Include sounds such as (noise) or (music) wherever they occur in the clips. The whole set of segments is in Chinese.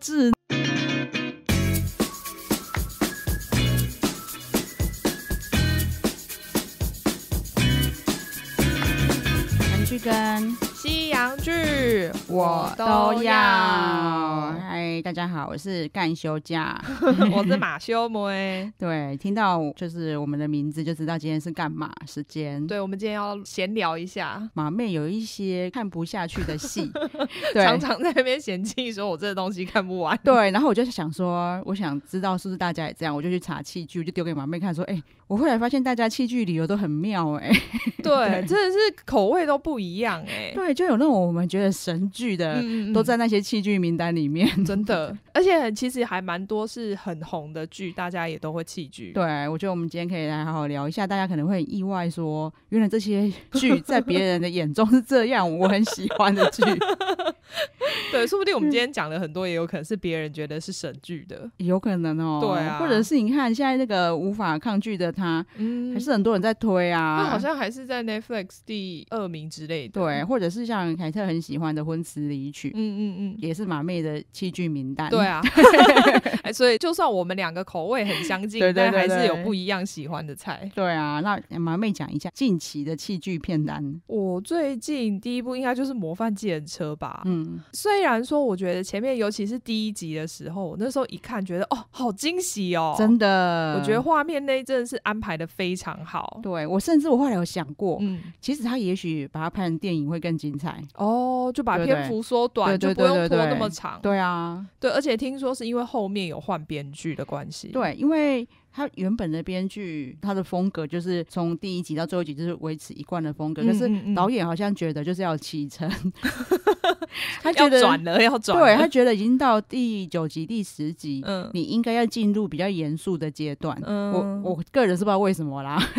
韩剧跟西洋剧我都要。哎，大家好，我是干休假，(laughs) 我是马修妹。(laughs) 对，听到就是我们的名字就知道今天是干嘛时间。对，我们今天要闲聊一下。马妹有一些看不下去的戏，(laughs) 常常在那边嫌弃说：“我这个东西看不完。”对，然后我就想说，我想知道是不是大家也这样，我就去查器具，我就丢给马妹看，说：“哎，我后来发现大家器具理由都很妙哎。”对，真的是口味都不一样哎。对，就有那种我们觉得神剧的，都在那些器具名单里面。真的，(laughs) 而且其实还蛮多是很红的剧，大家也都会弃剧。对，我觉得我们今天可以来好好聊一下，大家可能会意外说，原来这些剧在别人的眼中是这样，我很喜欢的剧。(laughs) (laughs) 对，说不定我们今天讲的很多，也有可能是别人觉得是神剧的，有可能哦。对啊，或者是你看现在那个无法抗拒的他，嗯，还是很多人在推啊。那好像还是在 Netflix 第二名之类的。对，或者是像凯特很喜欢的《婚词离曲》，嗯嗯嗯，也是马妹的器具名单。对啊，(laughs) 所以就算我们两个口味很相近，但还是有不一样喜欢的菜。对啊，那马妹讲一下近期的器具片单。我最近第一部应该就是《模范贱人车》吧，嗯。虽然说，我觉得前面尤其是第一集的时候，我那时候一看觉得哦，好惊喜哦，真的。我觉得画面那一阵是安排的非常好。对，我甚至我后来有想过，嗯，其实他也许把它拍成电影会更精彩哦，就把篇幅缩短，就不用拖那么长。对啊，对，而且听说是因为后面有换编剧的关系。对，因为。他原本的编剧，他的风格就是从第一集到最后一集就是维持一贯的风格。可是导演好像觉得就是要启程，(laughs) 他得转了，要转。对他觉得已经到第九集、第十集，嗯，你应该要进入比较严肃的阶段。我我个人是不知道为什么啦。(laughs)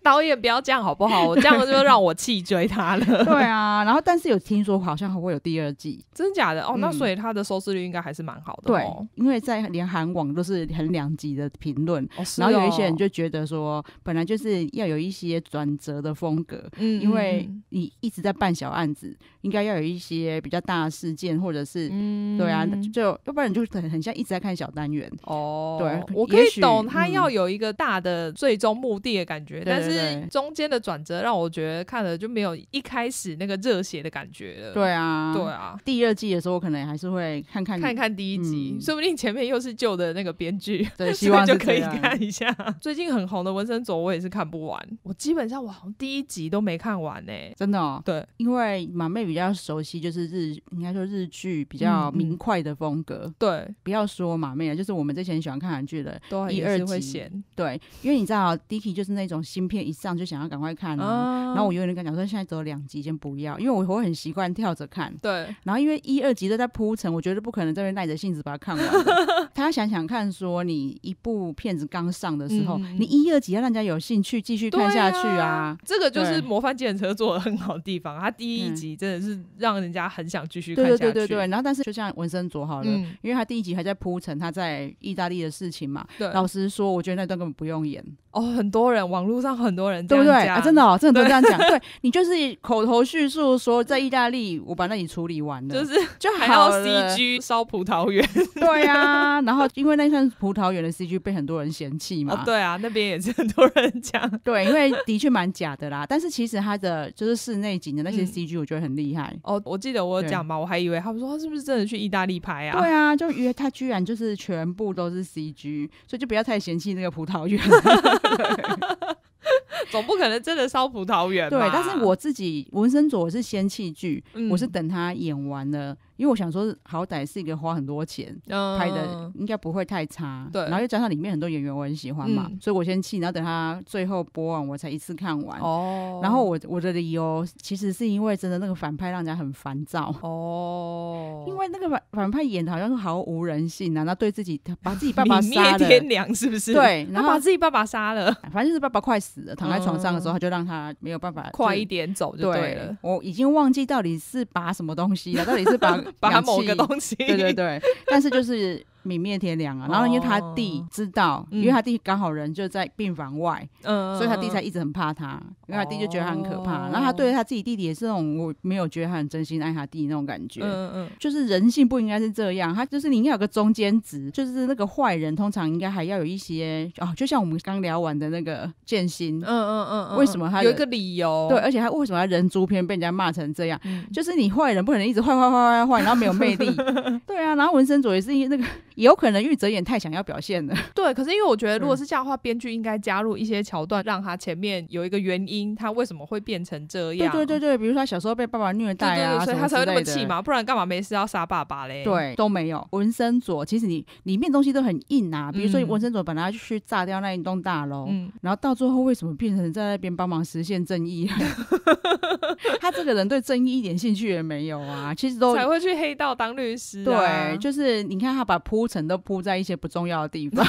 导演不要这样好不好？我这样就让我弃追他了。(laughs) 对啊，然后但是有听说好像还会有第二季，真的假的？哦，那所以他的收视率应该还是蛮好的。对，因为在连韩网都是很两。己的评论，然后有一些人就觉得说，本来就是要有一些转折的风格，嗯，因为你一直在办小案子，应该要有一些比较大的事件，或者是嗯、对啊，就要不然你就很像一直在看小单元哦。对，我可以懂他要有一个大的最终目的的感觉，但是中间的转折让我觉得看了就没有一开始那个热血的感觉了。对啊，对啊，第二季的时候我可能还是会看看看看第一集，说不定前面又是旧的那个编剧。对。希望就可以看一下 (laughs) 最近很红的《纹身族》，我也是看不完。我基本上我好像第一集都没看完呢，真的。对，因为马妹比较熟悉，就是日应该说日剧比较明快的风格。对，不要说马妹了，就是我们之前喜欢看韩剧的，一二集。对，因为你知道，Dicky 就是那种新片一上就想要赶快看啊。然后我有人跟我讲说，现在只有两集，先不要，因为我我会很习惯跳着看。对。然后因为一二集都在铺陈，我觉得不可能这边耐着性子把它看完。(laughs) 他要想想看，说你。一部片子刚上的时候，你一、二集要让人家有兴趣继续看下去啊，这个就是《模范建车》做的很好的地方。他第一集真的是让人家很想继续看下去。对对对对，然后但是就像文森佐好了，因为他第一集还在铺陈他在意大利的事情嘛。老实说，我觉得那段根本不用演。哦，很多人网络上很多人对不对？真的哦，真的都这样讲。(laughs) 对你就是口头叙述说在意大利，我把那里处理完了，就是就还要 C G (laughs) 烧葡萄园。对啊，然后因为那串葡萄园的 C G 被很多人嫌弃嘛。对啊，那边也是很多人讲。对，因为的确蛮假的啦。但是其实他的就是室内景的那些 C G 我觉得很厉害。哦，我记得我讲吧，我还以为他们说他是不是真的去意大利拍啊？对啊，就约他居然就是全部都是 C G，所以就不要太嫌弃那个葡萄园。(laughs) (laughs) 总不可能真的烧葡萄园对，但是我自己文森左是仙气剧，我是等他演完了。因为我想说，好歹是一个花很多钱拍的，应该不会太差。对，然后又加上里面很多演员我很喜欢嘛，所以我先去，然后等他最后播完我才一次看完。哦，然后我我觉得由其实是因为真的那个反派让人家很烦躁。哦，(laughs) 因为那个反反派演的好像是毫无人性啊，那对自己把自己爸爸杀了，天良是不是？对，后把自己爸爸杀了，反正就是爸爸快死了，躺在床上的时候，他就让他没有办法快一点走就对了。我已经忘记到底是拔什么东西了，到底是拔。把某个东西，对对对，但是就是。泯灭天良啊！然后因为他弟知道，因为他弟刚好人就在病房外，所以他弟才一直很怕他。因为他弟就觉得他很可怕。然后他对他自己弟弟也是那种我没有觉得他很真心爱他弟那种感觉。嗯嗯。就是人性不应该是这样。他就是你应该有个中间值，就是那个坏人通常应该还要有一些啊，就像我们刚聊完的那个剑心。嗯嗯嗯。为什么他有一个理由？对，而且他为什么要人诛片被人家骂成这样？就是你坏人不可能一直坏坏坏坏坏，然后没有魅力。(laughs) 对啊。然后文身佐也是因为那个。也有可能玉泽演太想要表现了，(laughs) 对。可是因为我觉得，如果是这样的话，编剧应该加入一些桥段，让他前面有一个原因，他为什么会变成这样？对对对对，比如说他小时候被爸爸虐待啊，所以他才会那么气嘛，不然干嘛没事要杀爸爸嘞？对，都没有。文森佐其实你里面东西都很硬啊，比如说文森佐本来去炸掉那一栋大楼，然后到最后为什么变成在那边帮忙实现正义？(laughs) (laughs) 他这个人对正义一点兴趣也没有啊，其实都才会去黑道当律师。对，就是你看他把铺陈都铺在一些不重要的地方。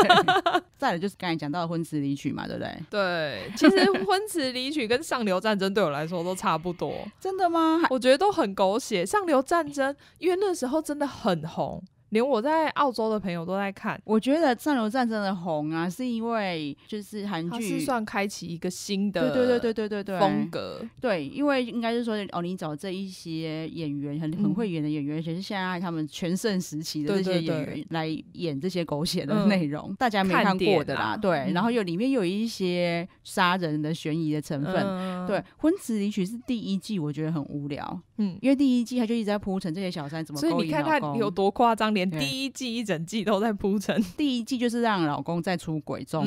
(laughs) 再来就是刚才讲到的婚词离曲嘛，对不对？对，其实婚词离曲跟上流战争对我来说都差不多。(laughs) 真的吗？我觉得都很狗血。上流战争，因为那时候真的很红。连我在澳洲的朋友都在看，我觉得《战流战争》的红啊，是因为就是韩剧是算开启一个新的对对对对对对风格对，因为应该是说哦，你找这一些演员很很会演的演员，而且是现在他们全盛时期的这些演员来演这些狗血的内容，大家没看过的啦，对，然后又里面有一些杀人的悬疑的成分，对，《婚词离曲》是第一季，我觉得很无聊，嗯，因为第一季他就一直在铺陈这些小三怎么所以你看他有多夸张，连。(laughs) 第一季一整季都在铺陈，(laughs) 第一季就是让老公在出轨中，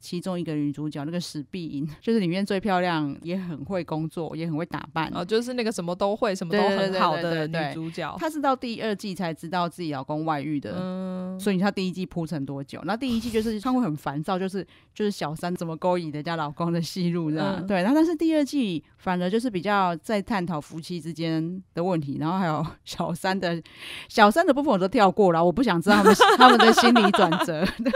其中一个女主角那个史碧莹，就是里面最漂亮，也很会工作，也很会打扮，哦，就是那个什么都会，什么都很好的女主角。她是到第二季才知道自己老公外遇的，所以她第一季铺陈多久？那第一季就是他会很烦躁，就是就是小三怎么勾引人家老公的戏路这样。对，然后但是第二季反而就是比较在探讨夫妻之间的问题，然后还有小三的小三的部分我都。跳过了，我不想知道他们 (laughs) 他们的心理转折。(laughs) 对。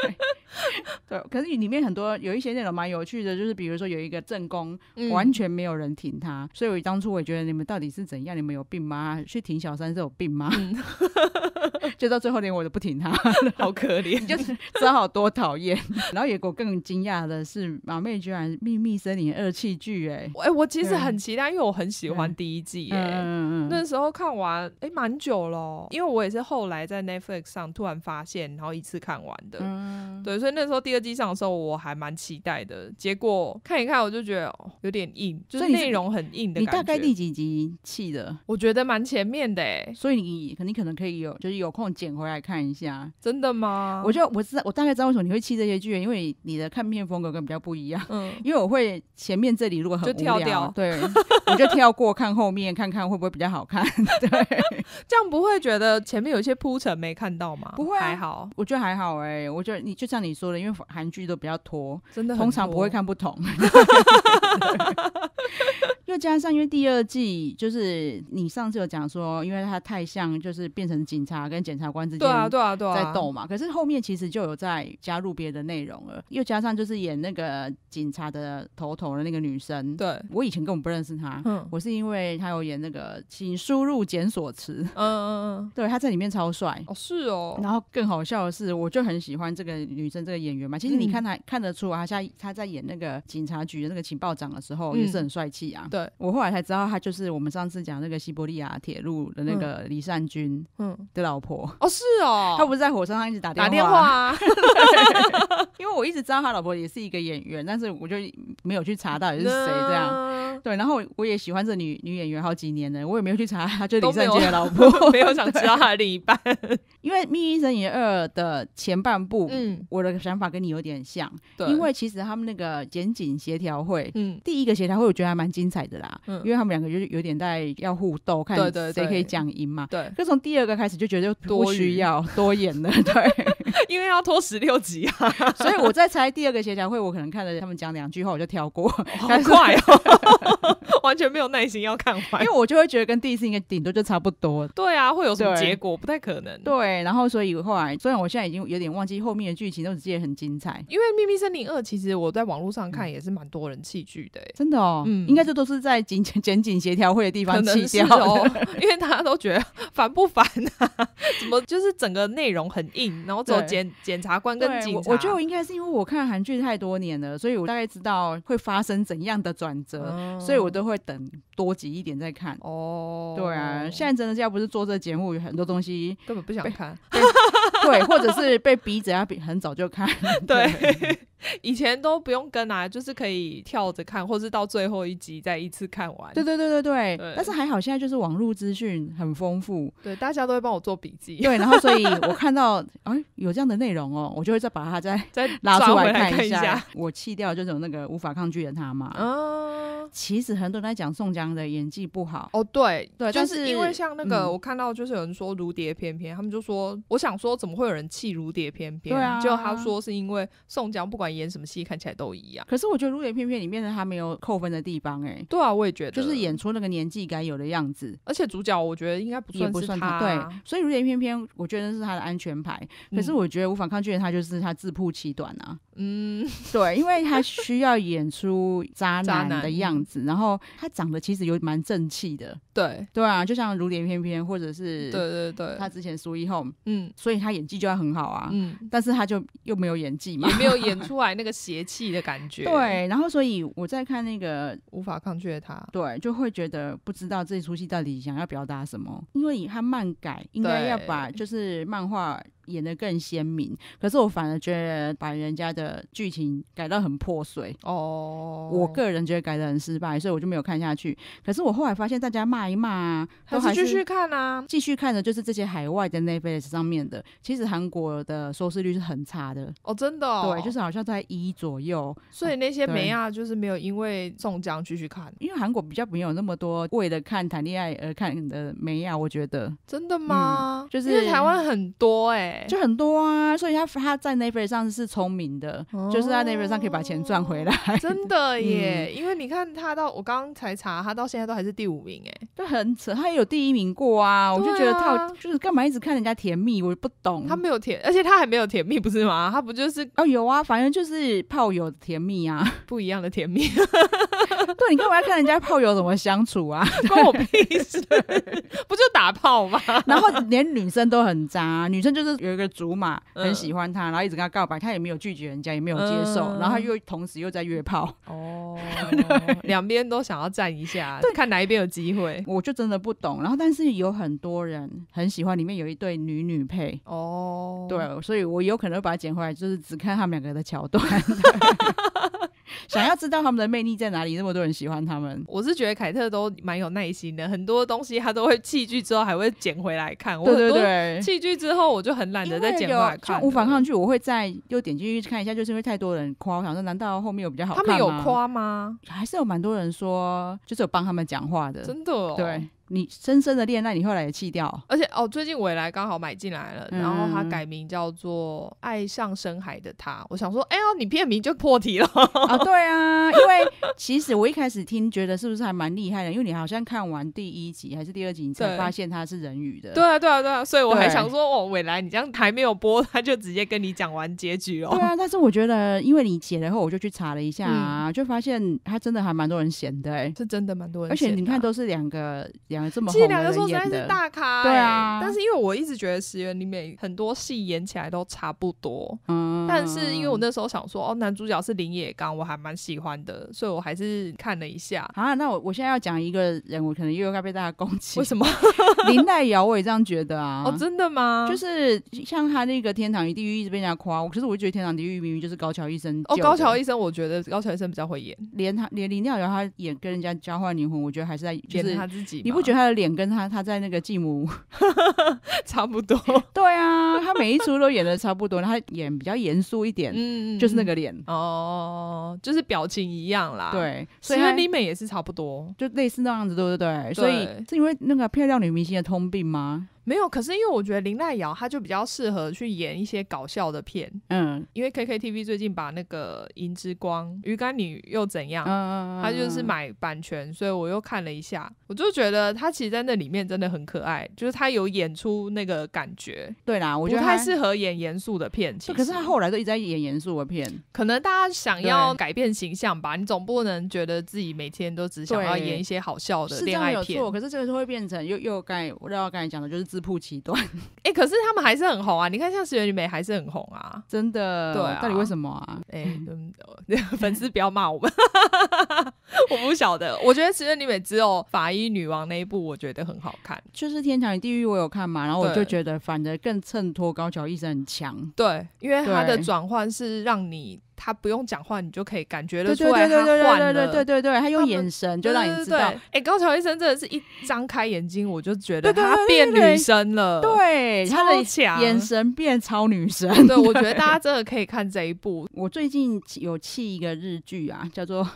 (laughs) 对，可是里面很多有一些内容蛮有趣的，就是比如说有一个正宫完全没有人挺他，所以我当初我也觉得你们到底是怎样？你们有病吗？去挺小三是有病吗？(laughs) 就到最后连我都不挺他，(laughs) 好可怜。就是知道好多讨厌，然后也果更惊讶的是，马妹居然《秘密森林》二器剧，哎，哎，我其实很期待，因为我很喜欢第一季，哎，那时候看完哎蛮久了，因为我也是后来在 Netflix 上突然发现，然后一次看完的，嗯，对。所以那时候第二季上的时候我还蛮期待的，结果看一看我就觉得有点硬，就是内容很硬的感觉。你大概第几集弃的？我觉得蛮前面的哎。所以你肯定可能可以有，就是有空捡回来看一下。真的吗？我就我知道，我大概知道为什么你会弃这些剧，因为你的看片风格跟比较不一样。嗯，因为我会前面这里如果很无聊，对，我就跳过看后面，看看会不会比较好看。对，(laughs) 这样不会觉得前面有一些铺陈没看到吗？不会，还好，我觉得还好哎。我觉得你就像你。你说的，因为韩剧都比较拖，真的，通常不会看不懂。(laughs) (laughs) (laughs) 又加上，因为第二季就是你上次有讲说，因为他太像，就是变成警察跟检察官之间对啊对啊对啊在斗嘛。可是后面其实就有在加入别的内容了。又加上就是演那个警察的头头的那个女生，对，我以前根本不认识她，嗯，我是因为她有演那个请输入检索词，嗯嗯嗯，对，她在里面超帅哦，是哦。然后更好笑的是，我就很喜欢这个女生这个演员嘛。其实你看她看得出啊，在她在演那个警察局的那个情报长的时候，也是很帅气啊，对。我后来才知道，他就是我们上次讲那个西伯利亚铁路的那个李善嗯，的老婆哦，是哦，他不是在火车上一直打电话？打电话啊？(laughs) 因为我一直知道他老婆也是一个演员，但是我就没有去查到底是谁这样。(laughs) 对，然后我也喜欢这女女演员好几年了，我也没有去查，她就李善君的老婆，(laughs) 没有想知道他的另一半。因为《密运疑云二》的前半部，嗯，我的想法跟你有点像，对，因为其实他们那个剪景协调会，嗯，第一个协调会我觉得还蛮精彩的。的啦，因为他们两个就是有点在要互斗，看谁可以讲赢嘛。对，就从第二个开始就觉得多需要多演了，(laughs) 对，(laughs) 因为要拖十六集啊。(laughs) 所以我在猜第二个协调会，我可能看了他们讲两句话，我就跳过，好快哦。完全没有耐心要看完，因为我就会觉得跟第一次应该顶多就差不多。对啊，会有什么结果不太可能。对，然后所以后来，虽然我现在已经有点忘记后面的剧情，但我记得很精彩。因为《秘密森林二》其实我在网络上看也是蛮多人弃剧的，真的哦。嗯，应该这都是在检检检协调会的地方弃掉，因为大家都觉得烦不烦啊？(laughs) 怎么就是整个内容很硬，然后走检检察官跟警？我觉得我应该是因为我看韩剧太多年了，所以我大概知道会发生怎样的转折，所以我都会。会等多集一点再看哦。对啊，现在真的要不是做这节目，有很多东西根本不想看，(laughs) 对，或者是被逼着要很早就看，(laughs) 对。(laughs) 以前都不用跟啊，就是可以跳着看，或是到最后一集再一次看完。对对对对对。但是还好，现在就是网络资讯很丰富。对，大家都会帮我做笔记。对，然后所以我 (laughs) 看到啊有这样的内容哦，我就会再把它再再 (laughs) 拉出来看一下。我弃掉就是那个无法抗拒的他嘛。嗯。其实很多人在讲宋江的演技不好。哦，对对，就是因为像那个我看到就是有人说如蝶翩翩，他们就说我想说怎么会有人弃如蝶翩翩？就他说是因为宋江不管。演什么戏看起来都一样，可是我觉得《如莲片片》里面的他没有扣分的地方哎。对啊，我也觉得，就是演出那个年纪该有的样子。而且主角我觉得应该不算，不算他。对，所以《如莲片片》我觉得是他的安全牌。可是我觉得《无法抗拒的他》就是他自曝其短啊。嗯，对，因为他需要演出渣男的样子，然后他长得其实有蛮正气的。对对啊，就像《如莲片片》或者是对对对，他之前《苏一后》嗯，所以他演技就要很好啊。嗯，但是他就又没有演技嘛，也没有演出。来那个邪气的感觉，对，然后所以我在看那个无法抗拒的他，对，就会觉得不知道这出戏到底想要表达什么，因为他漫改应该要把就是漫画。演的更鲜明，可是我反而觉得把人家的剧情改到很破碎哦。我个人觉得改的很失败，所以我就没有看下去。可是我后来发现，大家骂一骂啊，都还继续看啊。继续看的就是这些海外的 Netflix 上面的。其实韩国的收视率是很差的哦，真的。对，就是好像在一左右。所以那些美亚就是没有因为宋江继续看，因为韩国比较没有那么多为了看谈恋爱而看的美亚。我觉得真的吗？就是台湾很多哎。就很多啊，所以他他在奈飞上是聪明的，就是在奈飞上可以把钱赚回来。真的耶，因为你看他到我刚刚才查，他到现在都还是第五名哎，就很扯。他也有第一名过啊，我就觉得他就是干嘛一直看人家甜蜜，我不懂。他没有甜，而且他还没有甜蜜，不是吗？他不就是哦有啊，反正就是炮友甜蜜啊，不一样的甜蜜。(laughs) (laughs) 对，你看我要看人家炮友怎么相处啊，(laughs) 关我屁事，不就打炮吗？然后连女生都很渣，女生就是有一个竹马很喜欢他，然后一直跟他告白，他也没有拒绝人家，也没有接受，然后他又同时又在约炮，哦，(laughs) 两边都想要站一下，对，看哪一边有机会，我就真的不懂。然后，但是有很多人很喜欢里面有一对女女配，哦，对，所以我有可能把它捡回来，就是只看他们两个的桥段。想要知道他们的魅力在哪里，那么多人喜欢他们，我是觉得凯特都蛮有耐心的，很多东西他都会弃剧之后还会捡回来看。对对对，弃剧之后我就很懒得再捡回来看。无反抗剧我会再又点进去看一下，就是因为太多人夸，我想说难道后面有比较好？他们有夸吗？还是有蛮多人说，就是有帮他们讲话的？真的？对。你深深的恋爱，你后来也弃掉。而且哦，最近伟来刚好买进来了，然后他改名叫做《爱上深海的他》。我想说，哎呦，你片名就破题了啊！(laughs) 对啊，因为其实我一开始听觉得是不是还蛮厉害的，因为你好像看完第一集还是第二集，你才发现他是人鱼的。对啊，对啊，对啊，所以我还想说，哦，伟来，你这样还没有播，他就直接跟你讲完结局哦。对啊，但是我觉得，因为你写了后，我就去查了一下，就发现他真的还蛮多人嫌的，哎，是真的蛮多人，而且你看都是两个两。这么两个说真的是大咖，对啊。但是因为我一直觉得石原里面很多戏演起来都差不多，嗯。但是因为我那时候想说，哦，男主角是林野刚，我还蛮喜欢的，所以我还是看了一下啊。那我我现在要讲一个人，我可能又该被大家攻击。为什么？林黛瑶，我也这样觉得啊。(laughs) 哦，真的吗？就是像他那个《天堂与地狱》一直被人家夸我，可是我觉得《天堂地狱》明明就是高桥医生。哦，高桥医生，我觉得高桥医生比较会演。连他连林黛瑶，他演跟人家交换灵魂，我觉得还是在是他自己。你不觉他的脸跟他他在那个继母 (laughs) 差不多，对啊，他每一出都演的差不多，他演比较严肃一点，嗯，就是那个脸哦，就是表情一样啦，对，所以他李美也是差不多，就类似那样子，对对对，所以是因为那个漂亮女明星的通病吗？没有，可是因为我觉得林奈瑶她就比较适合去演一些搞笑的片，嗯，因为 KKTV 最近把那个《银之光》《鱼干女》又怎样，他就是买版权，所以我又看了一下，我就觉得他其实，在那里面真的很可爱，就是他有演出那个感觉，对啦，我觉不太适合演严肃的片，其实，可是他后来都一直在演严肃的片，可能大家想要改变形象吧，你总不能觉得自己每天都只想要演一些好笑的恋爱片，可是这个就会变成又又该，我刚刚才讲的就是自。不其端，哎，(laughs) 可是他们还是很红啊！你看，像石原里美还是很红啊，真的。对，到底为什么啊？哎，(laughs) 粉丝不要骂我们。我不晓得，我觉得其实你们只有《法医女王》那一部，我觉得很好看。就是《天堂与地狱》，我有看嘛，然后我就觉得，反而更衬托高桥医生很强。对，因为他的转换是让你他不用讲话，你就可以感觉的出来。他对对对对对对对，他用眼神就让你知道。哎，高桥医生真的是一张开眼睛，我就觉得他变女生了。对，超强眼神变超女神。对，我觉得大家 (laughs) 真的可以看这一部。我最近有弃一个日剧啊，叫做。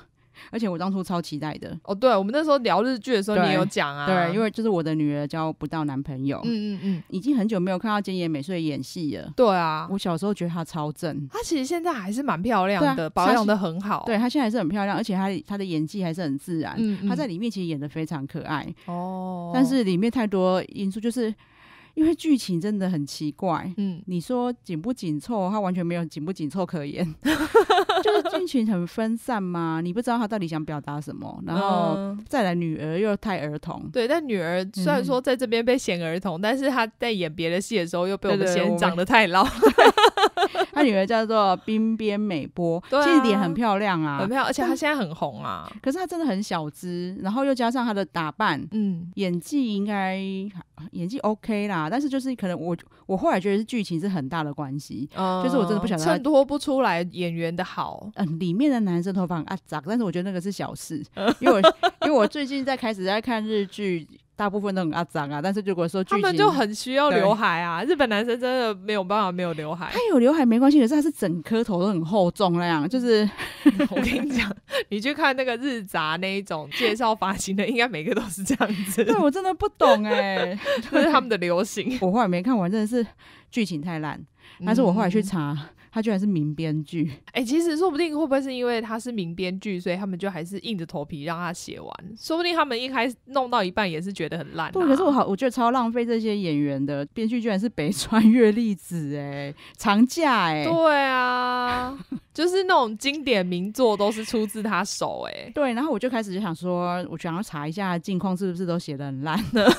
而且我当初超期待的哦，对我们那时候聊日剧的时候，你有讲啊。对，因为就是我的女儿交不到男朋友，嗯嗯嗯，已经很久没有看到金野美穗演戏了。对啊，我小时候觉得她超正，她其实现在还是蛮漂亮的，保养的很好。对她现在还是很漂亮，而且她她的演技还是很自然。嗯嗯。她在里面其实演的非常可爱哦，但是里面太多因素就是。因为剧情真的很奇怪，嗯，你说紧不紧凑，它完全没有紧不紧凑可言，(laughs) 就是剧情很分散嘛，你不知道他到底想表达什么，然后再来女儿又太儿童，对，但女儿虽然说在这边被嫌儿童，但是她在演别的戏的时候又被我们嫌长得太老。(laughs) 女儿叫做冰边美波，其实脸很漂亮啊，很漂亮，而且她现在很红啊。可是她真的很小资，然后又加上她的打扮，嗯，演技应该演技 OK 啦。但是就是可能我我后来觉得是剧情是很大的关系，就是我真的不晓得衬托不出来演员的好。嗯，里面的男生头发很肮但是我觉得那个是小事，(laughs) 因为我因为我最近在开始在看日剧。大部分都很阿脏啊，但是如果说他们就很需要刘海啊，日本男生真的没有办法没有刘海。他有刘海没关系，可是他是整颗头都很厚重那样，就是 (laughs) 我跟你讲，你去看那个日杂那一种介绍发型的，应该每个都是这样子。(laughs) 对我真的不懂哎，(laughs) 这是他们的流行。我后来没看完，真的是剧情太烂。但是我后来去查。他居然是名编剧，哎，其实说不定会不会是因为他是名编剧，所以他们就还是硬着头皮让他写完。说不定他们一开始弄到一半也是觉得很烂。对，可是我好，我觉得超浪费这些演员的编剧，居然是北川月 (laughs) 粒子，哎，长假，哎，对啊。就是那种经典名作都是出自他手哎，对，然后我就开始就想说，我想要查一下近况是不是都写的很烂的，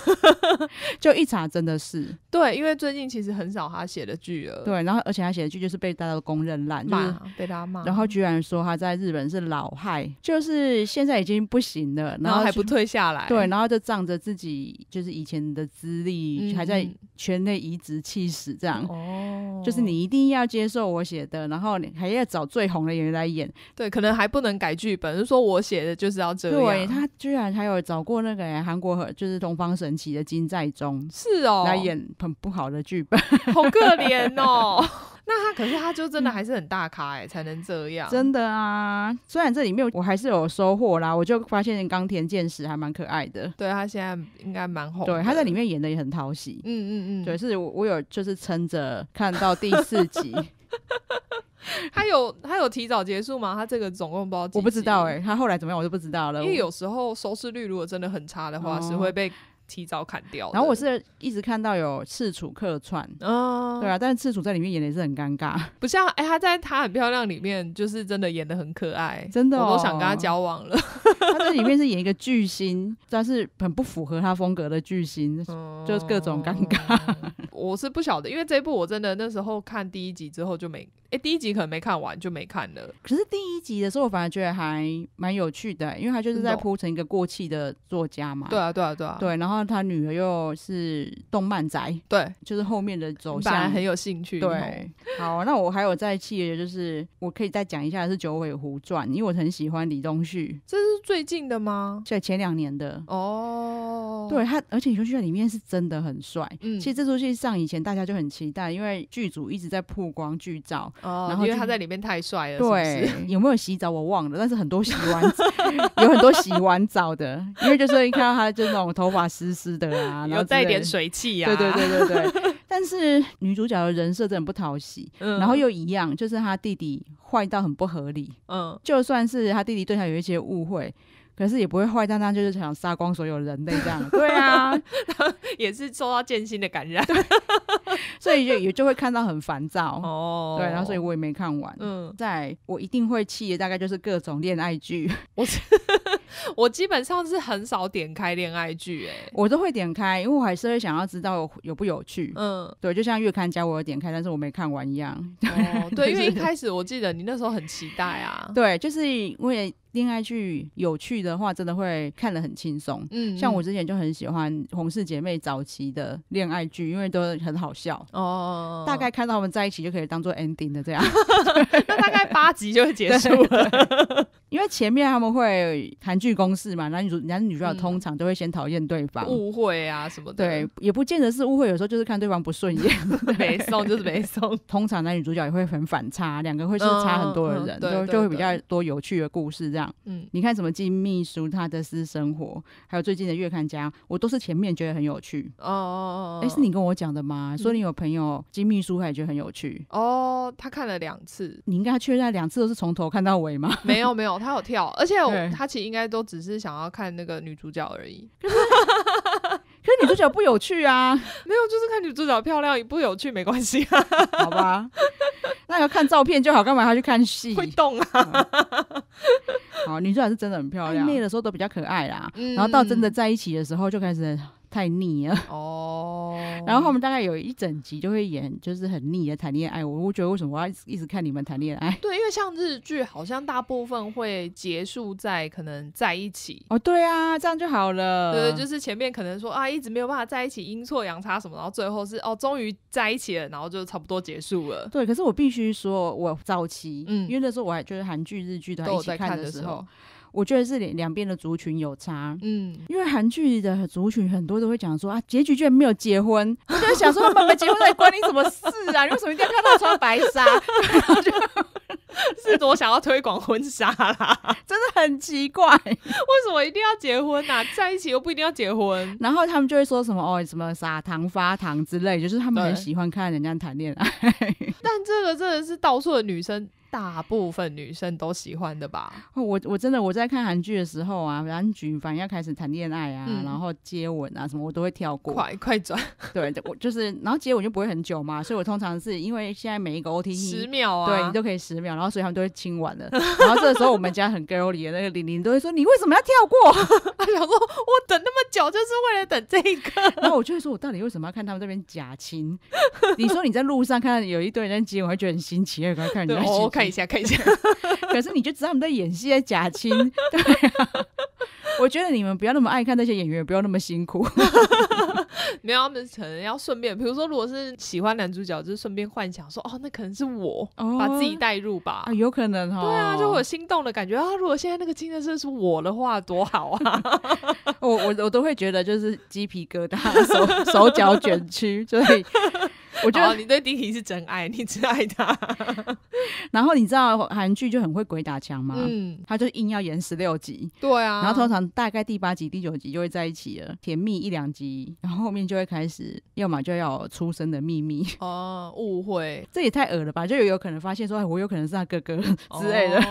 (laughs) 就一查真的是，对，因为最近其实很少他写的剧了，对，然后而且他写的剧就是被大家公认烂，骂被他骂，然后居然说他在日本是老害，就是现在已经不行了，然后还不退下来，对，然后就仗着自己就是以前的资历还在圈内颐指气使这样，哦，就是你一定要接受我写的，然后你还要找。最红的演员来演，对，可能还不能改剧本，就是说我写的就是要这样。他居然还有找过那个韩国就是东方神起的金在中，是哦，来演很不好的剧本，(laughs) 好可怜哦。(laughs) 那他可是他就真的还是很大咖哎，才能这样。真的啊，虽然这里面我还是有收获啦。我就发现冈田健史还蛮可爱的，对他现在应该蛮红，对他在里面演的也很讨喜。嗯嗯嗯，对，是我我有就是撑着看到第四集。(laughs) (laughs) 他有他有提早结束吗？他这个总共包我不知道哎，他后来怎么样我就不知道了。因为有时候收视率如果真的很差的话，是会被提早砍掉。然后我是一直看到有赤楚客串嗯，对啊，但是赤楚在里面演的也是很尴尬，不像哎他在他很漂亮里面就是真的演的很可爱，真的我都想跟他交往了。他这里面是演一个巨星，但是很不符合他风格的巨星，就各种尴尬。我是不晓得，因为这一部我真的那时候看第一集之后就没。第一集可能没看完就没看了，可是第一集的时候，我反而觉得还蛮有趣的，因为他就是在铺成一个过气的作家嘛。对啊，对啊，对啊，对。然后他女儿又是动漫宅，对，就是后面的走向很有兴趣。对，好，那我还有在气的就是我可以再讲一下是《九尾狐传》，因为我很喜欢李东旭。这是最近的吗？在前两年的哦。对他，而且李东旭在里面是真的很帅。嗯，其实这出戏上以前大家就很期待，因为剧组一直在曝光剧照。哦，因为他在里面太帅了，对，(laughs) 有没有洗澡我忘了，但是很多洗完 (laughs) 有很多洗完澡的，因为就是一看到他就那种头发湿湿的啊，(laughs) 然后带一点水气啊，对对对对对。但是女主角的人设真的不讨喜，然后又一样，就是她弟弟坏到很不合理，嗯，就算是她弟弟对她有一些误会。可是也不会坏蛋，那就是想杀光所有人类这样。(laughs) 对啊，也是受到剑心的感染，(laughs) 所以就也就会看到很烦躁哦。对，然后所以我也没看完。嗯，在我一定会气的大概就是各种恋爱剧。我基本上是很少点开恋爱剧，哎，我都会点开，因为我还是会想要知道有有不有趣。嗯，对，就像月刊加我有点开，但是我没看完一样。(laughs) 哦，对，因为一开始我记得你那时候很期待啊。对，就是因为恋爱剧有趣的话，真的会看的很轻松。嗯，像我之前就很喜欢《红氏姐妹》早期的恋爱剧，因为都很好笑。哦，大概看到他们在一起就可以当做 ending 的这样。(laughs) 那大概八集就会结束了。因为前面他们会韩剧公式嘛，男女主男女主角通常都会先讨厌对方，误会啊什么的。对，也不见得是误会，有时候就是看对方不顺眼，(laughs) 没送就是没送。(laughs) 通常男女主角也会很反差，两个会是差很多的人，就就会比较多有趣的故事这样。嗯，你看什么金秘书他的私生活，还有最近的月刊家，我都是前面觉得很有趣。哦哦哦，哎，是你跟我讲的吗？说你有朋友金秘书还觉得很有趣？哦，他看了两次，你应该确认两次都是从头看到尾吗？没有没有。他有跳，而且他其实应该都只是想要看那个女主角而已。(laughs) 可是女主角不有趣啊，(laughs) 没有，就是看女主角漂亮不有趣没关系，(laughs) 好吧？那要看照片就好，干嘛要去看戏？会动啊！好，女主角是真的很漂亮。暧昧的时候都比较可爱啦，然后到真的在一起的时候就开始太腻了。哦。然后他们大概有一整集就会演，就是很腻的谈恋爱。我我觉得为什么我要一直看你们谈恋爱？对。为像日剧，好像大部分会结束在可能在一起哦，对啊，这样就好了。对，就是前面可能说啊，一直没有办法在一起，阴错阳差什么，然后最后是哦，终于在一起了，然后就差不多结束了。对，可是我必须说，我早期嗯，因为那时候我还就是韩剧、日剧都一起看的时候。我觉得是两两边的族群有差，嗯，因为韩剧的族群很多都会讲说啊，结局居然没有结婚，(laughs) 我就想说他们没结婚在关你什么事啊？你为什么一定要看到穿白纱？(laughs) 是多想要推广婚纱啦，(laughs) 真的很奇怪，为什么一定要结婚啊？在一起又不一定要结婚。然后他们就会说什么哦，什么撒糖发糖之类，就是他们很喜欢看人家谈恋爱。但这个真的是到处的女生。大部分女生都喜欢的吧？我我真的我在看韩剧的时候啊，男女反要开始谈恋爱啊，然后接吻啊什么，我都会跳过。快快转！(laughs) 对，我就是，然后接吻就不会很久嘛，所以我通常是因为现在每一个 o t 十秒啊，对，你都可以十秒，然后所以他们都会亲完了，然后这时候我们家很 girlly 的那个玲玲都会说：“你为什么要跳过？”啊，(laughs) 想说：“我等那么。就是为了等这个，(laughs) 后我就会说，我到底为什么要看他们这边假亲？你说你在路上看到有一对人在亲，我会觉得很新奇，会看，人家哦，看一下，(laughs) 看一下。(laughs) 可是你就知道他们在演戏，在假亲。对，我觉得你们不要那么爱看那些演员，也不要那么辛苦。没有，他们可能要顺便，比如说，如果是喜欢男主角，就顺便幻想说，哦，那可能是我把自己带入吧，有可能哈，对啊，就会心动的感觉啊。如果现在那个金的是是我的话，多好啊！(laughs) 我我我都会觉得就是鸡皮疙瘩，手手脚卷曲，所以。我觉得你对丁婷是真爱，你只爱他。(laughs) 然后你知道韩剧就很会鬼打墙吗？嗯，他就硬要演十六集。对啊，然后通常大概第八集、第九集就会在一起了，甜蜜一两集，然后后面就会开始，要么就要出生的秘密哦，误会，这也太恶了吧？就有有可能发现说，我有可能是他哥哥之类的，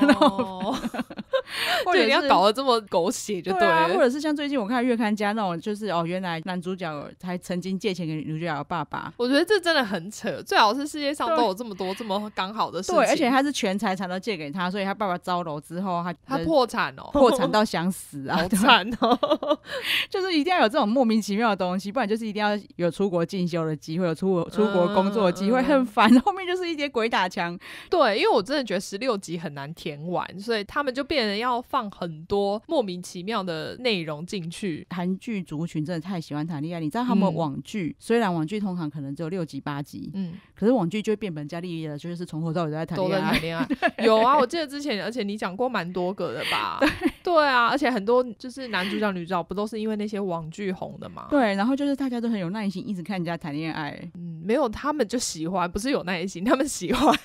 (laughs) 或者要搞得这么狗血就对了，或者是像最近我看《月刊家》那种，就是哦，原来男主角还曾经借钱给女主角的爸爸，我觉得这真。真的很扯，最好是世界上都有这么多这么刚好的事情。对，而且他是全财产都借给他，所以他爸爸招楼之后，他他破产哦，(laughs) 破产到想死啊，惨哦！(laughs) 就是一定要有这种莫名其妙的东西，不然就是一定要有出国进修的机会，有出国出国工作的机会，很烦。后面就是一些鬼打墙。对，因为我真的觉得十六集很难填完，所以他们就变得要放很多莫名其妙的内容进去。韩剧族群真的太喜欢谈恋爱，你知道他们网剧虽然网剧通常可能只有六集。八集，嗯，可是网剧就会变本加厉了，就是从头到尾都在谈恋爱，谈恋爱 (laughs) 有啊，我记得之前，而且你讲过蛮多个的吧？对啊，而且很多就是男主角女主角不都是因为那些网剧红的嘛？对，然后就是大家都很有耐心，一直看人家谈恋爱，嗯，没有他们就喜欢，不是有耐心，(laughs) 他们喜欢。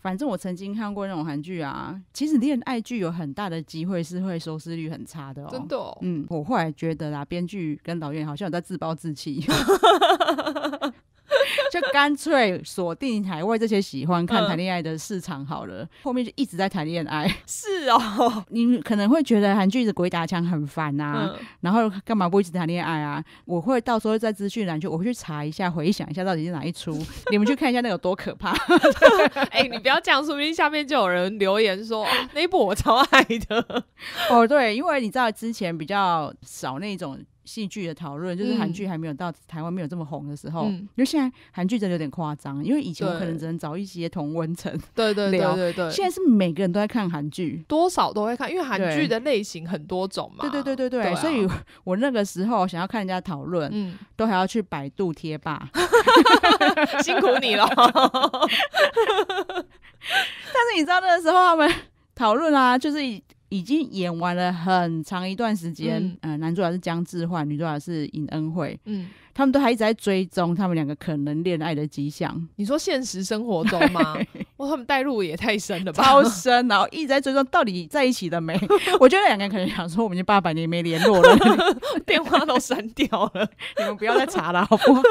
反正我曾经看过那种韩剧啊，其实恋爱剧有很大的机会是会收视率很差的哦。真的哦，嗯，我后来觉得啦，编剧跟导演好像有在自暴自弃。(laughs) (laughs) 就干脆锁定台湾这些喜欢看谈恋爱的市场好了，后面就一直在谈恋爱。是哦，(laughs) 你可能会觉得韩剧的鬼打墙很烦啊，然后干嘛不一直谈恋爱啊？我会到时候在资讯栏去，我会去查一下，回想一下到底是哪一出。(laughs) 你们去看一下那有多可怕。哎，你不要这样说，因为下面就有人留言说那部我超爱的。哦，对，因为你知道之前比较少那种。戏剧的讨论，就是韩剧还没有到台湾没有这么红的时候，因为现在韩剧真的有点夸张，因为以前可能只能找一些同温层，对对对对对，现在是每个人都在看韩剧，多少都会看，因为韩剧的类型很多种嘛，对对对对对，所以我那个时候想要看人家讨论，嗯，都还要去百度贴吧，(laughs) 辛苦你了。(laughs) 但是你知道那时候我们讨论啊，就是已经演完了很长一段时间，嗯，男主角是姜志焕，女主角是尹恩惠，嗯，他们都还一直在追踪他们两个可能恋爱的迹象。你说现实生活中吗？我 (laughs) 他们带入也太深了吧，超深，然后一直在追踪，到底在一起了没？(laughs) 我觉得两个人可能想说，我们八百年没联络了，(laughs) 电话都删掉了，你们不要再查了，好不好？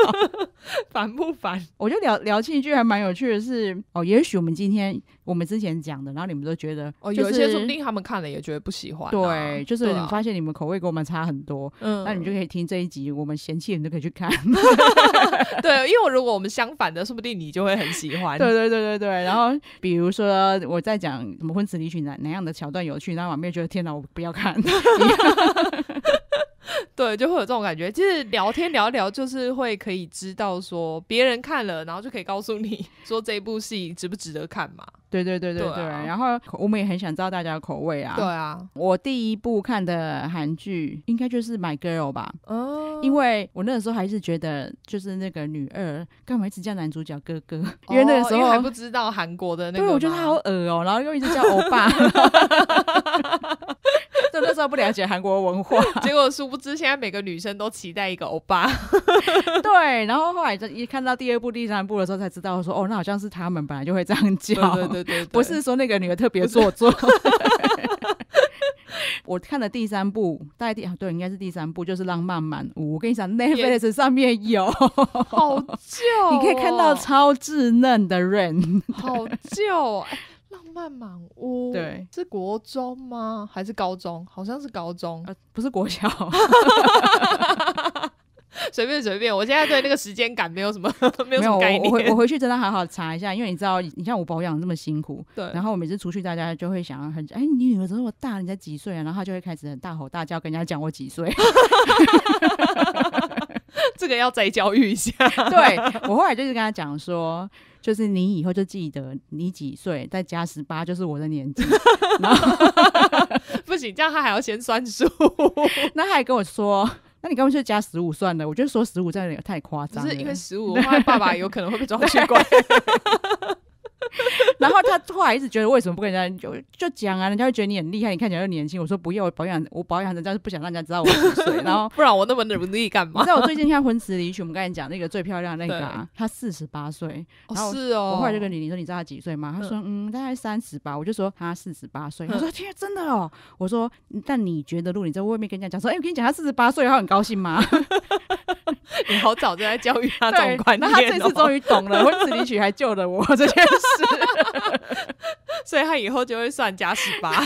烦不烦？我就聊聊一句还蛮有趣的，是哦，也许我们今天。我们之前讲的，然后你们都觉得，哦，有些说不定他们看了也觉得不喜欢。对，就是你发现你们口味跟我们差很多，嗯，那你就可以听这一集，我们嫌弃你就可以去看。(laughs) 对，因为如果我们相反的，说不定你就会很喜欢。对对对对对。然后比如说我在讲什么婚词离群哪哪样的桥段有趣，然后我们觉得天哪，我不要看。(laughs) 对，就会有这种感觉。其实聊天聊聊，就是会可以知道说别人看了，然后就可以告诉你说这部戏值不值得看嘛。对对对对对，然后我们也很想知道大家的口味啊。对啊，我第一部看的韩剧应该就是《My Girl》吧？哦，因为我那个时候还是觉得，就是那个女二干嘛一直叫男主角哥哥，因为那个时候还不知道韩国的那个，对我觉得他好恶哦，然后又一直叫欧巴。(laughs) 知道不了解韩国文化，(laughs) 结果殊不知，现在每个女生都期待一个欧巴。(laughs) 对，然后后来一看到第二部、第三部的时候，才知道说哦，那好像是他们本来就会这样叫。对对对，不是说那个女的特别做作。(laughs) 我看了第三部，大第啊，对，应该是第三部，就是《浪漫满屋》。我跟你讲，Netflix 上面有，好旧，你可以看到超稚嫩的 Rain，好旧。半满屋对是国中吗还是高中？好像是高中，不是国小。随便随便，我现在对那个时间感没有什么，没有什么概念。我我回去真的好好查一下，因为你知道，你像我保养这么辛苦，对。然后我每次出去，大家就会想要很哎，你女儿怎么这么大？你才几岁啊？然后就会开始很大吼大叫，跟人家讲我几岁。(laughs) (laughs) 这个要再教育一下。(laughs) 对我后来就是跟他讲说，就是你以后就记得你几岁再加十八就是我的年纪。(laughs) 不行，这样他还要先算数。那他还跟我说，那你干脆就加十五算了？我觉得说十五这样有点太夸张是因为十五，我怕爸爸有可能会被抓去关。(laughs) 然后他后来一直觉得为什么不跟人家就就讲啊？人家会觉得你很厉害，你看起来又年轻。我说不要保养，我保养人这样是不想让人家知道我几岁。然 (laughs) 后不然我那么努力干嘛？你知道我最近看《婚词离去》，我们刚才讲那个最漂亮的那个，啊，她四十八岁。哦，是哦。我后来就跟李你说：“你知道她几岁吗？”她说：“嗯，大概三十八。”我就说：“她四十八岁。”我说：“天啊，真的哦。”我说：“但你觉得，如果你在外面跟人家讲说，哎，我跟你讲，她四十八岁，她很高兴吗？” (laughs) 你好早就在教育他这种观念喽。那他这次终于懂了，温子陵娶还救了我这件事。(laughs) 所以他以后就会算加十八。(laughs)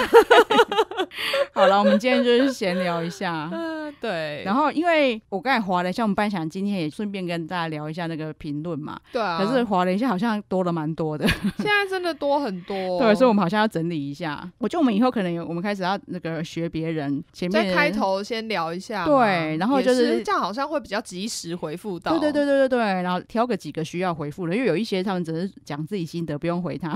好了，我们今天就是闲聊一下。嗯，对。然后因为我刚才划了一下，我们班想今天也顺便跟大家聊一下那个评论嘛。对啊。可是划了一下，好像多了蛮多的。现在真的多很多。(laughs) 对，所以我们好像要整理一下。我觉得我们以后可能有，我们开始要那个学别人前面开头先聊一下。对，然后就是这样，好像会比较及时回复。对对对对对对。然后挑个几个需要回复的，因为有一些他们只是讲自己心得，不用回他。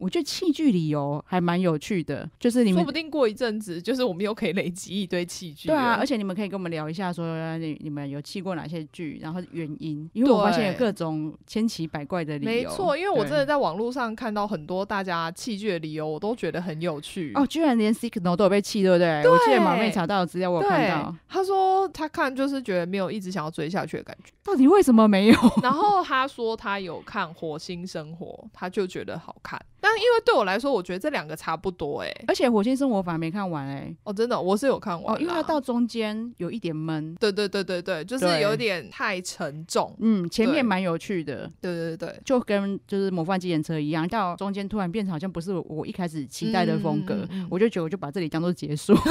我觉得器具理由还蛮有趣的，就是你们说不定过一阵子，就是我们又可以累积一堆器具。对啊，而且你们可以跟我们聊一下，说你你们有弃过哪些剧，然后原因，因为我发现有各种千奇百怪的理由。没错，因为我真的在网络上看到很多大家器具的理由，我都觉得很有趣。哦，居然连 Signal 都有被弃，对不对？我记得马妹查到有资料，我有看到他说他看就是觉得没有一直想要追下去的感觉。到底为什么没有？(laughs) 然后他说他有看《火星生活》，他就觉得好看。因为对我来说，我觉得这两个差不多哎，而且《火星生活》反而没看完哎。哦，真的，我是有看完，哦，因为它到中间有一点闷。对对对对对，就是有点太沉重。嗯，前面蛮有趣的。对对对，就跟就是《模范机器人》车一样，到中间突然变成好像不是我一开始期待的风格，我就觉得我就把这里当做结束。(laughs)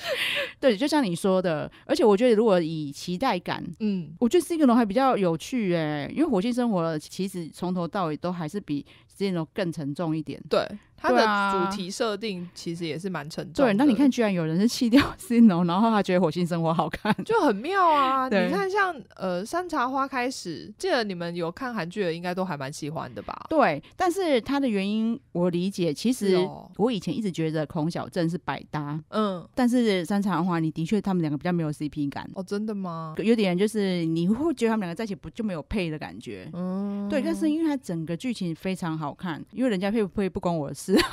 (laughs) 对，就像你说的，而且我觉得如果以期待感，嗯，我觉得《四格龙》还比较有趣哎，因为《火星生活》其实从头到尾都还是比。《星河》更沉重一点，对它的主题设定其实也是蛮沉重。对，那你看，居然有人是弃掉《n o 然后他觉得《火星生活》好看，(laughs) 就很妙啊！(laughs) 你看，像呃，《山茶花》开始，记得你们有看韩剧的，应该都还蛮喜欢的吧？对，但是它的原因我理解，其实我以前一直觉得孔小镇是百搭，嗯，但是《山茶花》，你的确他们两个比较没有 CP 感哦，真的吗？有点就是你会觉得他们两个在一起不就没有配的感觉？嗯，对，但是因为它整个剧情非常。好看，因为人家配不配不关我的事。(laughs)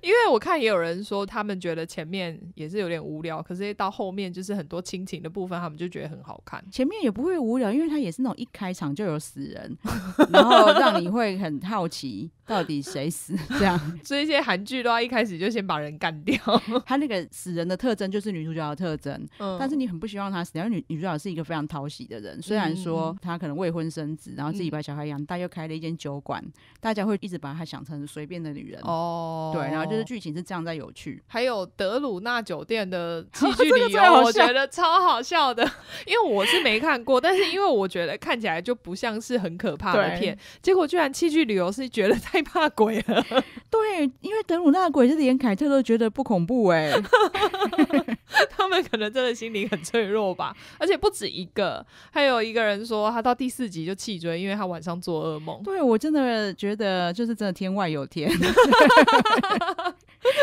因为我看也有人说，他们觉得前面也是有点无聊，可是到后面就是很多亲情的部分，他们就觉得很好看。前面也不会无聊，因为它也是那种一开场就有死人，(laughs) 然后让你会很好奇到底谁死 (laughs) 这样。所以一些韩剧的话，一开始就先把人干掉，他那个死人的特征就是女主角的特征，但是你很不希望她死。然后女女主角是一个非常讨喜的人，虽然说她可能未婚生子，然后自己把小孩养大，又开了一间。酒馆，大家会一直把她想成随便的女人哦。对，然后就是剧情是这样，在有趣。还有德鲁纳酒店的戏剧理由，我觉得超好笑的，(laughs) 因为我是没看过，但是因为我觉得看起来就不像是很可怕的片，结果居然戏剧旅游是觉得太怕鬼了。对，因为德鲁纳的鬼，是连凯特都觉得不恐怖哎，(laughs) 他们可能真的心灵很脆弱吧。而且不止一个，还有一个人说他到第四集就气追，因为他晚上做噩梦。对我真的觉得就是真的天外有天，(laughs)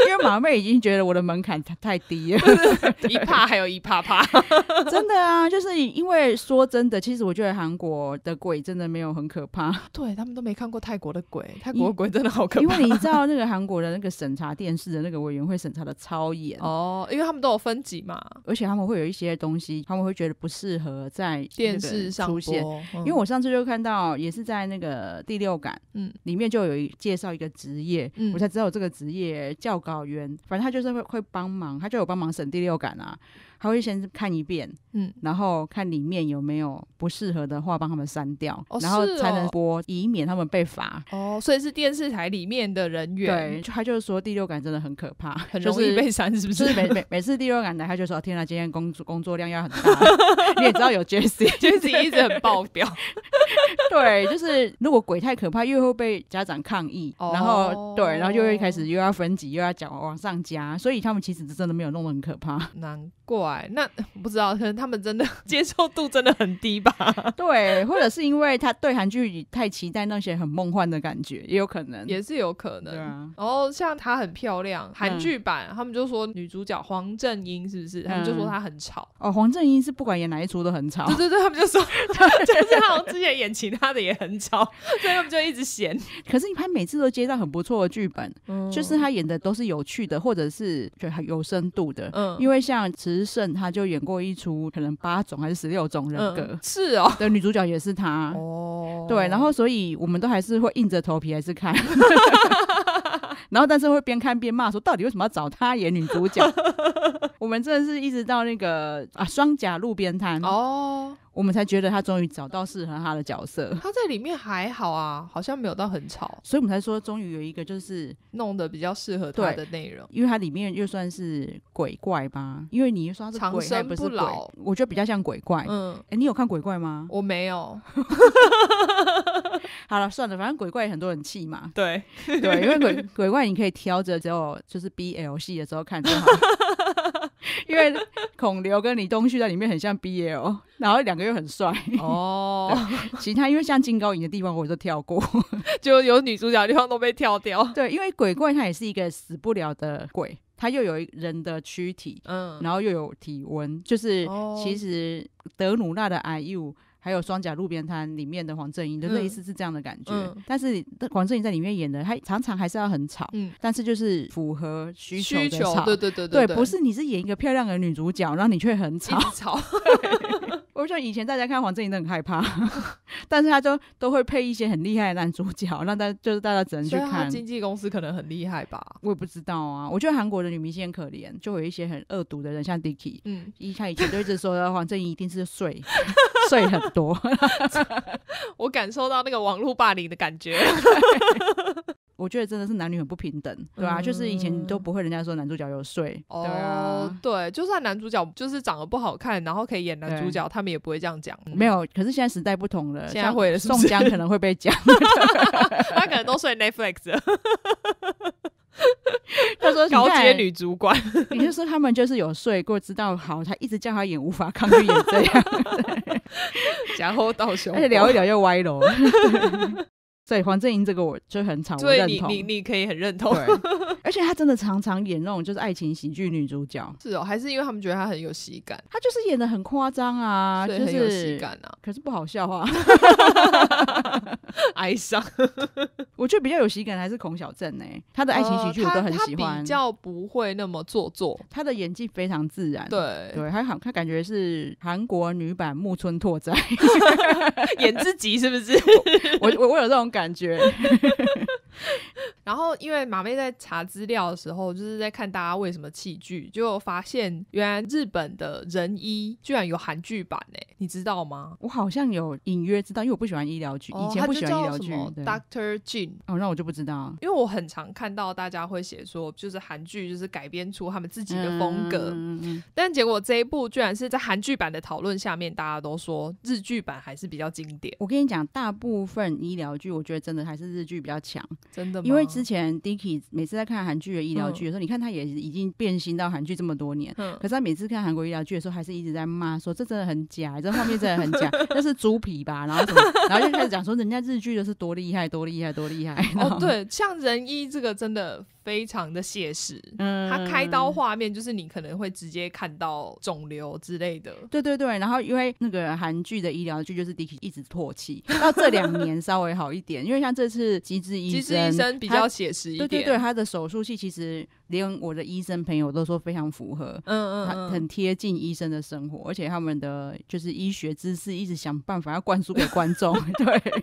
因为马妹已经觉得我的门槛太低了，(laughs) 一怕还有一怕怕，真的啊，就是因为说真的，其实我觉得韩国的鬼真的没有很可怕，对他们都没看过泰国的鬼，泰国的鬼真的好可怕，因为你知道。那个韩国的那个审查电视的那个委员会审查的超严哦，因为他们都有分级嘛，而且他们会有一些东西，他们会觉得不适合在电视上出现。因为我上次就看到，也是在那个《第六感》嗯里面就有介绍一个职业，我才知道这个职业教稿员，反正他就是会会帮忙，他就有帮忙审《第六感》啊。他会先看一遍，嗯，然后看里面有没有不适合的话，帮他们删掉，然后才能播，以免他们被罚。哦，所以是电视台里面的人员。对，他就是说第六感真的很可怕，很容易被删，是不是？是每每每次第六感来，他就说：“天哪，今天工作工作量要很大。” (laughs) 你也知道有 j j e e s s s s i e 一直很爆表。(laughs) (laughs) 对，就是如果鬼太可怕，又会被家长抗议，然后对，然后就会开始又要分级，又要讲往上加，所以他们其实真的没有弄得很可怕。难怪，那不知道，可能他们真的接受度真的很低吧？对，或者是因为他对韩剧太期待，那些很梦幻的感觉，也有可能，也是有可能。然后像她很漂亮，韩剧版他们就说女主角黄正英是不是？他们就说她很吵哦，黄正英是不管演哪一出都很吵。对对对，他们就说 (laughs) 就是她之前演情的。他的也很吵，(laughs) 所以们就一直闲。可是你拍每次都接到很不错的剧本，就是他演的都是有趣的，或者是就很有深度的。嗯，因为像池胜他就演过一出，可能八种还是十六种人格，是哦。的女主角也是他哦，对。然后所以我们都还是会硬着头皮还是看。(laughs) 然后，但是会边看边骂，说到底为什么要找他演女主角？(laughs) 我们真的是一直到那个啊双甲路边摊哦，我们才觉得他终于找到适合他的角色。他在里面还好啊，好像没有到很吵，所以我们才说终于有一个就是弄得比较适合他的内容。因为它里面又算是鬼怪吧，因为你又说是鬼，生不老，我觉得比较像鬼怪。嗯，哎，你有看鬼怪吗？我没有。(laughs) (laughs) 好了，算了，反正鬼怪也很多人气嘛。对对，因为鬼鬼怪你可以挑着，只有就是 BL 系的时候看。(laughs) 因为孔刘跟李东旭在里面很像 BL，然后两个又很帅。哦，其他因为像金高银的地方我都跳过，就有女主角地方都被跳掉。对，因为鬼怪它也是一个死不了的鬼，它又有一人的躯体，嗯，然后又有体温，就是其实德鲁纳的 IU。还有《双甲路边摊》里面的黄正英，就类似是这样的感觉。但是黄正英在里面演的，他常常还是要很吵，但是就是符合需求的吵。对对对对，不是你是演一个漂亮的女主角，然后你却很吵。(laughs) 我想以前大家看黄正英都很害怕，(laughs) 但是他就都会配一些很厉害的男主角，那家，就是大家只能去看经纪公司可能很厉害吧。我也不知道啊，我觉得韩国的女明星很可怜，就有一些很恶毒的人，像 Dicky，嗯，一看以前就一直说黄正英一定是睡 (laughs) 睡很多，(laughs) 我感受到那个网络霸凌的感觉。(laughs) 我觉得真的是男女很不平等，对啊，就是以前都不会，人家说男主角有睡。哦，对，就算男主角就是长得不好看，然后可以演男主角，他们也不会这样讲。没有，可是现在时代不同了，现在会宋江可能会被讲，(laughs) 他可能都睡 Netflix。(laughs) 他说：“高阶女主管，也 (laughs) 就是说，他们就是有睡过，知道好，他一直叫他演无法抗拒，演这样，(laughs) 假猴到熊，而且聊一聊又歪了。”所以黄正英这个我就很常，所以你你你可以很认同。而且她真的常常演那种就是爱情喜剧女主角，是哦，还是因为他们觉得她很有喜感，她就是演的很夸张啊，就是喜感啊，可是不好笑啊，(laughs) 哀伤。我觉得比较有喜感还是孔小镇呢？她的爱情喜剧我都很喜欢，比较不会那么做作，她的演技非常自然。对对，她好，她感觉是韩国女版木村拓哉，(laughs) 演自己是不是？(laughs) 我我我有这种感觉。(laughs) 然后，因为马妹在查资料的时候，就是在看大家为什么弃剧，就发现原来日本的《人医》居然有韩剧版哎，你知道吗？我好像有隐约知道，因为我不喜欢医疗剧，以前不喜欢医疗剧。Doctor Jin 哦，那我就不知道，因为我很常看到大家会写说，就是韩剧就是改编出他们自己的风格，但结果这一部居然是在韩剧版的讨论下面，大家都说日剧版还是比较经典。我跟你讲，大部分医疗剧，我觉得真的还是日剧比较强。真的，因为之前 Dicky 每次在看韩剧的医疗剧的时候，你看他也已经变心到韩剧这么多年，可是他每次看韩国医疗剧的时候，还是一直在骂，说这真的很假，这画面真的很假，(laughs) 那是猪皮吧，然后什么，然后就开始讲说人家日剧的是多厉害，多厉害，多厉害。对，像《仁医》这个真的。非常的写实，嗯，他开刀画面就是你可能会直接看到肿瘤之类的，对对对。然后因为那个韩剧的医疗剧就是迪克一直唾弃，到这两年稍微好一点，因为像这次《机诊医生》，急诊医生比较写实一点，对对对，他的手术器其实连我的医生朋友都说非常符合，嗯嗯，很贴近医生的生活，而且他们的就是医学知识一直想办法要灌输给观众，(laughs) 对。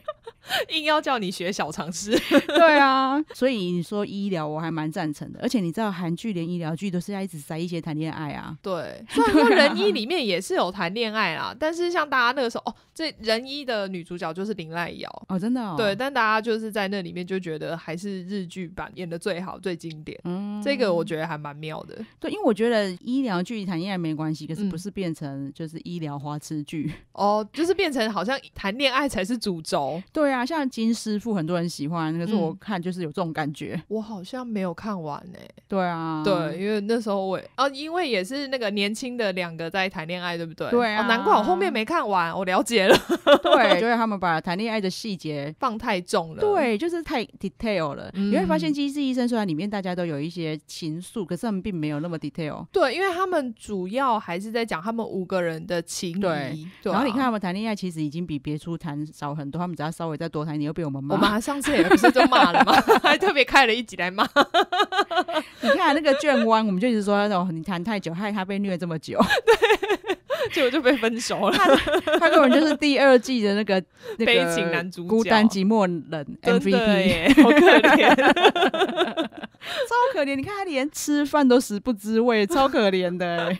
(laughs) 硬要叫你学小常识，(laughs) 对啊，所以你说医疗我还蛮赞成的，而且你知道韩剧连医疗剧都是在一直塞一些谈恋爱啊，对。虽然说仁医里面也是有谈恋爱啊，但是像大家那个时候哦，这仁医的女主角就是林濑瑶哦，真的对，但大家就是在那里面就觉得还是日剧版演的最好最经典，嗯，这个我觉得还蛮妙的。对，因为我觉得医疗剧谈恋爱没关系，可是不是变成就是医疗花痴剧哦，就是变成好像谈恋爱才是主轴，对啊。啊，像金师傅，很多人喜欢，可是我看就是有这种感觉。我好像没有看完诶。对啊，对，因为那时候我哦，因为也是那个年轻的两个在谈恋爱，对不对？对啊，难怪我后面没看完，我了解了。(laughs) 对，(laughs) 就是他们把谈恋爱的细节放太重了。对，就是太 detail 了。你会发现《机智医生》虽然里面大家都有一些情愫，可是他们并没有那么 detail。对，因为他们主要还是在讲他们五个人的情谊。然后你看他们谈恋爱，其实已经比别处谈少很多。他们只要稍微在躲台，你又被我们骂。我妈上次也不是就骂了吗？(laughs) 还特别开了一集来骂。(laughs) 你看那个卷弯，我们就一直说那种你谈太久，害他被虐这么久。(laughs) 对。(laughs) 结果就被分手了。他根本就是第二季的那个悲情男主角，孤单、寂寞、冷 MVP，(laughs) 好可怜，(laughs) 超可怜！你看他连吃饭都食不知味，超可怜的。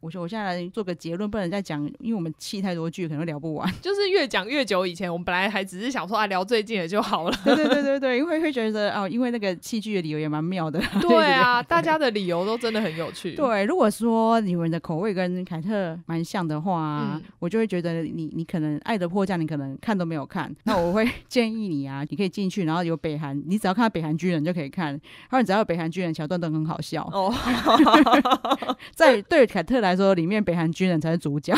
我说我现在做个结论，不能再讲，因为我们气太多剧，可能聊不完。就是越讲越久。以前我们本来还只是想说啊，聊最近的就好了。对对对对，对，因为会觉得啊，因为那个戏剧的理由也蛮妙的。对啊，大家的理由都真的很有趣。对，如果说你们的口味跟凯特。蛮像的话，我就会觉得你你可能《爱的迫降》你可能看都没有看，(laughs) 那我会建议你啊，你可以进去，然后有北韩，你只要看北韩军人就可以看，然后你只要有北韩军人桥段都很好笑哦。(laughs) 在对凯特来说，里面北韩军人才是主角，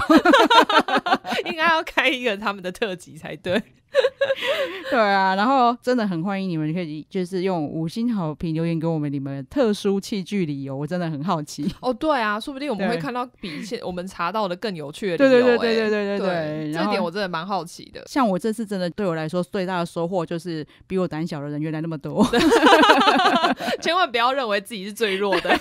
(laughs) 应该要开一个他们的特辑才对。(laughs) 对啊，然后真的很欢迎你们，可以就是用五星好评留言给我们你们特殊器具理由，我真的很好奇 (laughs) 哦。对啊，说不定我们会看到比现我们查到的更有趣的理由。对对对对对对对，这点我真的蛮好奇的。像我这次真的对我来说最大的收获就是，比我胆小的人原来那么多，(laughs) 千万不要认为自己是最弱的。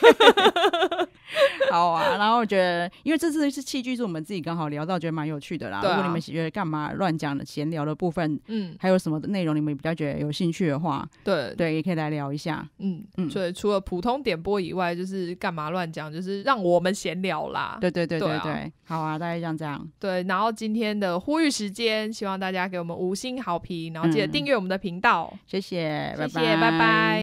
(laughs) 好啊，然后我觉得，因为这次是器具，是我们自己刚好聊到，觉得蛮有趣的啦。如果你们觉得干嘛乱讲的闲聊的部分，嗯，还有什么内容你们比较觉得有兴趣的话，对对，也可以来聊一下。嗯嗯，所以除了普通点播以外，就是干嘛乱讲，就是让我们闲聊啦。对对对对对，好啊，大概像这样。对，然后今天的呼吁时间，希望大家给我们五星好评，然后记得订阅我们的频道，谢谢，谢谢，拜拜。